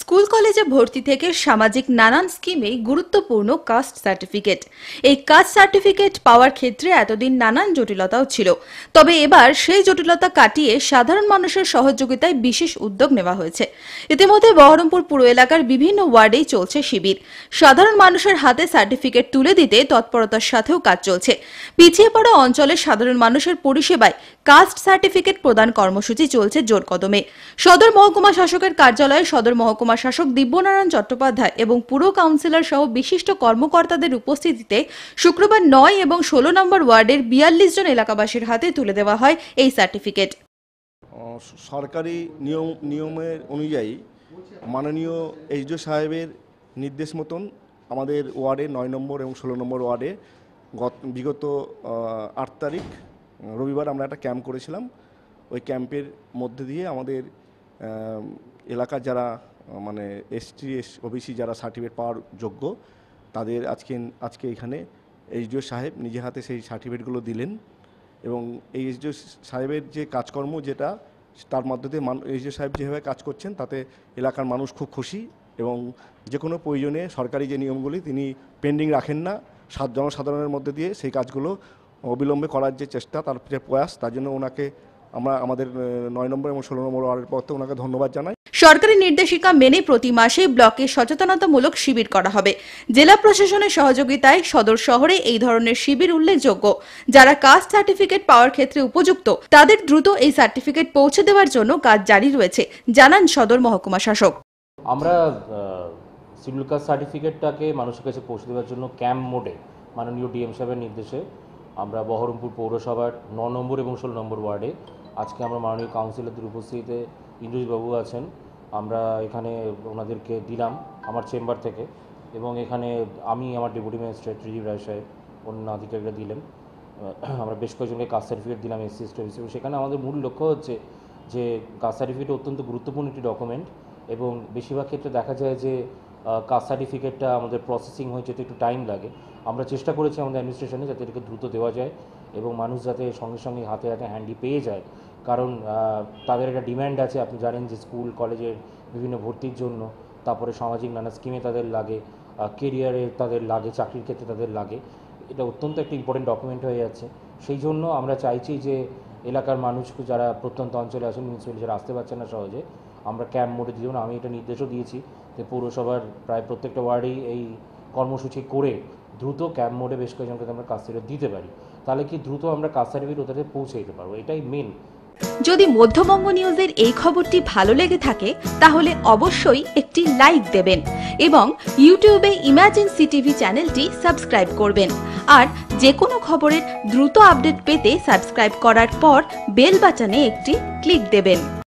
school কলেজে ভর্তি থেকে সামাজিক নানান স্কিমে গুরুত্বপূর্ণ কাস্ট সার্টিফিকেট এই কাস্ট সার্টিফিকেট পাওয়ার ক্ষেত্রে এতদিন নানান জটিলতাও ছিল তবে এবার সেই জটিলতা কাটিয়ে সাধারণ মানুষের সহযোগিতায় বিশেষ উদ্যোগ নেওয়া হয়েছে ইতিমধ্যে বহরমপুর পুর এলাকার বিভিন্ন ওয়ার্ডেই চলছে শিবির সাধারণ মানুষের হাতে সার্টিফিকেট তুলে দিতে তৎপরতার সাথেও কাজ চলছে পিছিয়ে পড়া অঞ্চলের সাধারণ মানুষের পরিষেবায় কাস্ট সার্টিফিকেট প্রদান কর্মসূচি চলছে জোর কদমে সদর মহকুমা শাসকের কার্যালয়ে সদর মহকুমা শাসক দিব্যনারায়ণ চট্টোপাধ্যায় এবং পুর কাউন্সিলর সহ বিশিষ্ট কর্মকর্তাদের উপস্থিতিতে শুক্রবার নয় এবং ষোলো নম্বর ওয়ার্ডের বিয়াল্লিশ জন এলাকাবাসীর হাতে তুলে দেওয়া হয় এই সার্টিফিকেট সরকারি নিয়ম নিয়মের অনুযায়ী মাননীয় এইচডিও সাহেবের নির্দেশ মতন আমাদের ওয়ার্ডে নয় নম্বর এবং ষোলো নম্বর ওয়ার্ডে গত বিগত আট তারিখ রবিবার আমরা একটা ক্যাম্প করেছিলাম ওই ক্যাম্পের মধ্যে দিয়ে আমাদের এলাকার যারা মানে এসটি এস ওবিসি যারা সার্টিফিকেট পাওয়ার যোগ্য তাদের আজকে আজকে এখানে এইচডিও সাহেব নিজে হাতে সেই সার্টিফিকেটগুলো দিলেন এবং এই এইচডিও সাহেবের যে কাজকর্ম যেটা তার মাধ্যমে মান এইচডিও সাহেব যেভাবে কাজ করছেন তাতে এলাকার মানুষ খুব খুশি এবং যে কোনো প্রয়োজনে সরকারি যে নিয়মগুলি তিনি পেন্ডিং রাখেন না সাত জনসাধারণের মধ্যে দিয়ে সেই কাজগুলো অবিলম্বে করার যে চেষ্টা তার যে প্রয়াস তার জন্য ওনাকে আমরা আমাদের নয় নম্বর এবং ষোলো নম্বর ওয়ার্ডের পর থেকে ওনাকে ধন্যবাদ জানাই সরকারি নির্দেশিকা মেনে প্রতি মাসে ব্লকে সচেতনতামূলক শিবির করা হবে জেলা প্রশাসনের সহযোগিতায় সদর শহরে এই ধরনের শিবির উল্লেখযোগ্য যারা কাস্ট সার্টিফিকেট পাওয়ার ক্ষেত্রে উপযুক্ত তাদের দ্রুত এই সার্টিফিকেট পৌঁছে দেওয়ার জন্য কাজ জারি রয়েছে জানান সদর মহকুমা শাসক আমরা সিভিল কাস্ট সার্টিফিকেটটাকে মানুষের কাছে পৌঁছে দেওয়ার জন্য ক্যাম্প মোডে মাননীয় ডিএম সাহেবের নির্দেশে আমরা বহরমপুর পৌরসভার ন নম্বর এবং ষোলো নম্বর ওয়ার্ডে আজকে আমরা মাননীয় কাউন্সিলরদের উপস্থিতিতে ইন্দ্রজিৎবাবু আছেন আমরা এখানে ওনাদেরকে দিলাম আমার চেম্বার থেকে এবং এখানে আমি আমার ডেপুটি ম্যাজিস্ট্রেট রিজিব রায় সাহেব অন্য আধিকারিকরা দিলেন আমরা বেশ কয়েকজনকে কাস্ট সার্টিফিকেট দিলাম এসসি এসটি এবং সেখানে আমাদের মূল লক্ষ্য হচ্ছে যে কাস্ট সার্টিফিকেট অত্যন্ত গুরুত্বপূর্ণ একটি ডকুমেন্ট এবং বেশিরভাগ ক্ষেত্রে দেখা যায় যে কাস্ট সার্টিফিকেটটা আমাদের প্রসেসিং হয়েছে যেতে একটু টাইম লাগে আমরা চেষ্টা করেছি আমাদের অ্যাডমিনিস্ট্রেশনে যাতে এটাকে দ্রুত দেওয়া যায় এবং মানুষ যাতে সঙ্গে সঙ্গে হাতে হাতে হ্যান্ডি পেয়ে যায় কারণ তাদের একটা ডিম্যান্ড আছে আপনি জানেন যে স্কুল কলেজের বিভিন্ন ভর্তির জন্য তারপরে সামাজিক নানা স্কিমে তাদের লাগে কেরিয়ারে তাদের লাগে চাকরির ক্ষেত্রে তাদের লাগে এটা অত্যন্ত একটা ইম্পর্টেন্ট ডকুমেন্ট হয়ে যাচ্ছে সেই জন্য আমরা চাইছি যে এলাকার মানুষ যারা প্রত্যন্ত অঞ্চলে আছেন মিউনিসিপ্যালিটি যারা আসতে পারছে না সহজে আমরা ক্যাম্প মোডে দিয়ে আমি এটা নির্দেশও দিয়েছি যে পৌরসভার প্রায় প্রত্যেকটা ওয়ার্ডেই এই কর্মসূচি করে দ্রুত ক্যাম্প মোডে বেশ কয়েকজনকে আমরা কাজ সার্টিফিকেট দিতে পারি তাহলে কি দ্রুত আমরা কাজ সার্টিফিকেট ওদেরকে পৌঁছে দিতে পারবো এটাই মেন যদি মধ্যবঙ্গ নিউজের এই খবরটি ভালো লেগে থাকে তাহলে অবশ্যই একটি লাইক দেবেন এবং ইউটিউবে ইমার্জেন্সি টিভি চ্যানেলটি সাবস্ক্রাইব করবেন আর যে কোনো খবরের দ্রুত আপডেট পেতে সাবস্ক্রাইব করার পর বেল বাটনে একটি ক্লিক দেবেন